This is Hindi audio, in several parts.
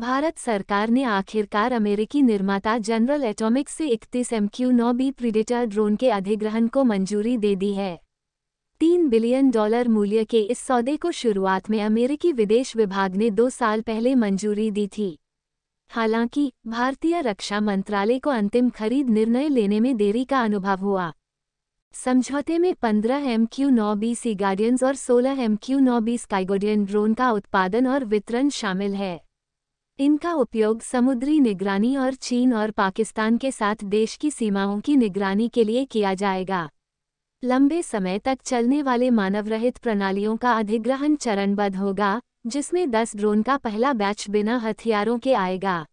भारत सरकार ने आखिरकार अमेरिकी निर्माता जनरल एटॉमिक्स से इकतीस एम क्यू नौ बी प्रीडेटर ड्रोन के अधिग्रहण को मंजूरी दे दी है तीन बिलियन डॉलर मूल्य के इस सौदे को शुरुआत में अमेरिकी विदेश विभाग ने दो साल पहले मंजूरी दी थी हालांकि भारतीय रक्षा मंत्रालय को अंतिम खरीद निर्णय लेने में देरी का अनुभव हुआ समझौते में पंद्रह एम क्यू नौ बी सी गार्डियंस और सोलह एम क्यू नौ बी स्काईगोडियन ड्रोन का उत्पादन और वितरण शामिल है इनका उपयोग समुद्री निगरानी और चीन और पाकिस्तान के साथ देश की सीमाओं की निगरानी के लिए किया जाएगा लंबे समय तक चलने वाले मानवरहित प्रणालियों का अधिग्रहण चरणबद्ध होगा जिसमें 10 ड्रोन का पहला बैच बिना हथियारों के आएगा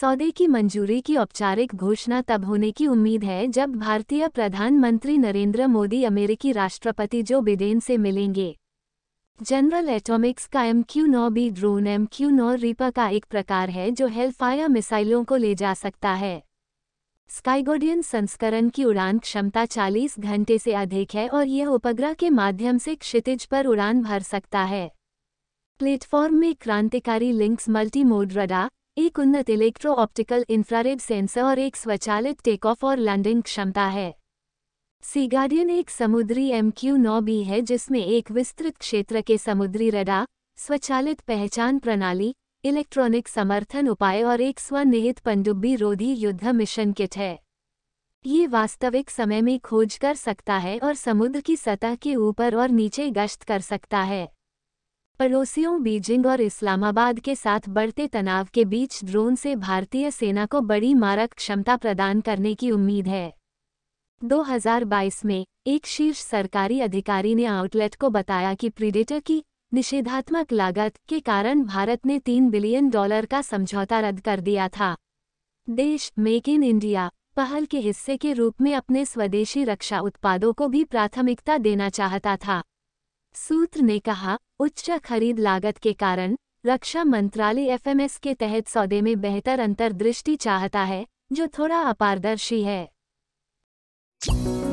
सौदे की मंजूरी की औपचारिक घोषणा तब होने की उम्मीद है जब भारतीय प्रधानमंत्री नरेंद्र मोदी अमेरिकी राष्ट्रपति जो बिडेन से मिलेंगे जनरल एटॉमिक्स का एम क्यू नौ बी ड्रोन एम क्यू नौ रीपा का एक प्रकार है जो हेल्फाया मिसाइलों को ले जा सकता है स्काईगोडियन संस्करण की उड़ान क्षमता 40 घंटे से अधिक है और यह उपग्रह के माध्यम से क्षितिज पर उड़ान भर सकता है प्लेटफॉर्म में क्रांतिकारी लिंक्स मल्टी मोड रडा एक उन्नत इलेक्ट्रो ऑप्टिकल इंफ्रारेड सेंसर और एक स्वचालित टेकऑफ और लैंडिंग क्षमता है सीगार्डियन एक समुद्री एम क्यू नौ भी है जिसमें एक विस्तृत क्षेत्र के समुद्री रडा स्वचालित पहचान प्रणाली इलेक्ट्रॉनिक समर्थन उपाय और एक स्वनिहित पनडुब्बी रोधी युद्ध मिशन किट है ये वास्तविक समय में खोज कर सकता है और समुद्र की सतह के ऊपर और नीचे गश्त कर सकता है पड़ोसियों बीजिंग और इस्लामाबाद के साथ बढ़ते तनाव के बीच ड्रोन से भारतीय सेना को बड़ी मारक क्षमता प्रदान करने की उम्मीद है 2022 में एक शीर्ष सरकारी अधिकारी ने आउटलेट को बताया कि प्रीडेटर की निषेधात्मक लागत के कारण भारत ने तीन बिलियन डॉलर का समझौता रद्द कर दिया था देश मेक इन इंडिया पहल के हिस्से के रूप में अपने स्वदेशी रक्षा उत्पादों को भी प्राथमिकता देना चाहता था सूत्र ने कहा उच्च खरीद लागत के कारण रक्षा मंत्रालय एफएमएस के तहत सौदे में बेहतर अंतर्दृष्टि चाहता है जो थोड़ा अपारदर्शी है you